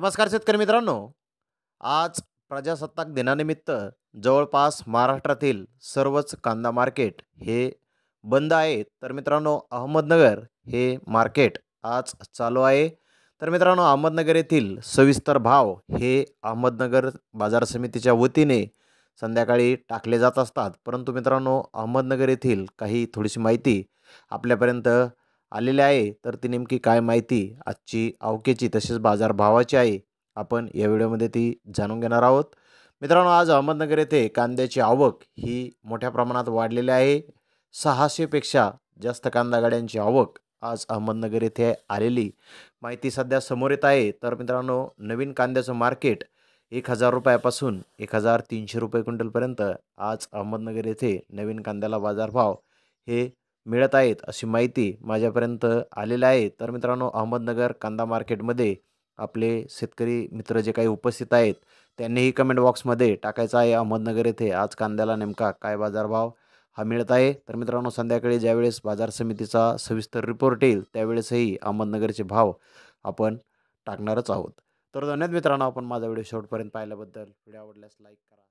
नमस्कार शेतकरी मित्रांनो आज प्रजासत्ताक दिनानिमित्त जवळपास महाराष्ट्रातील सर्वच कांदा मार्केट हे बंद आहे तर मित्रांनो अहमदनगर हे मार्केट आज चालू आहे तर मित्रांनो अहमदनगर येथील सविस्तर भाव हे अहमदनगर बाजार समितीच्या वतीने संध्याकाळी टाकले जात असतात परंतु मित्रांनो अहमदनगर येथील काही थोडीशी माहिती आपल्यापर्यंत आलेले आहे तर ती नेमकी काय माहिती आजची अवकेची तसेच बाजारभावाची आहे आपण या व्हिडिओमध्ये ती जाणून घेणार आहोत मित्रांनो आज अहमदनगर येथे कांद्याची आवक ही मोठ्या प्रमाणात वाढलेली आहे सहाशेपेक्षा जास्त कांदा गाड्यांची आवक आज अहमदनगर येथे आलेली माहिती सध्या समोर येत आहे तर मित्रांनो नवीन कांद्याचं मार्केट एक हजार रुपयापासून एक हजार तीनशे रुपये क्विंटलपर्यंत आज अहमदनगर येथे नवीन कांद्याला बाजारभाव हे मिळत आहेत अशी माहिती माझ्यापर्यंत आलेली आहे तर मित्रांनो अहमदनगर कांदा मार्केटमध्ये आपले शेतकरी मित्र जे काही उपस्थित आहेत त्यांनीही कमेंट बॉक्समध्ये टाकायचं आहे अहमदनगर येथे आज कांद्याला नेमका काय बाजारभाव हा मिळत आहे तर मित्रांनो संध्याकाळी ज्यावेळेस बाजार समितीचा सविस्तर रिपोर्ट येईल त्यावेळेसही अहमदनगरचे भाव आपण टाकणारच आहोत तर धन्यवाद मित्रांनो आपण माझा व्हिडिओ शेवटपर्यंत पाहिल्याबद्दल व्हिडिओ आवडल्यास लाईक करा